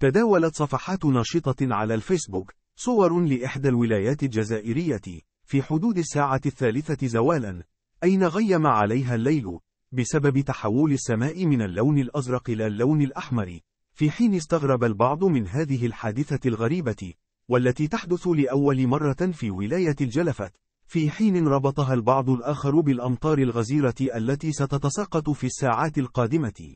تداولت صفحات ناشطة على الفيسبوك صور لإحدى الولايات الجزائرية في حدود الساعة الثالثة زوالا أين غيم عليها الليل بسبب تحول السماء من اللون الأزرق إلى اللون الأحمر في حين استغرب البعض من هذه الحادثة الغريبة والتي تحدث لأول مرة في ولاية الجلفة في حين ربطها البعض الآخر بالأمطار الغزيرة التي ستتساقط في الساعات القادمة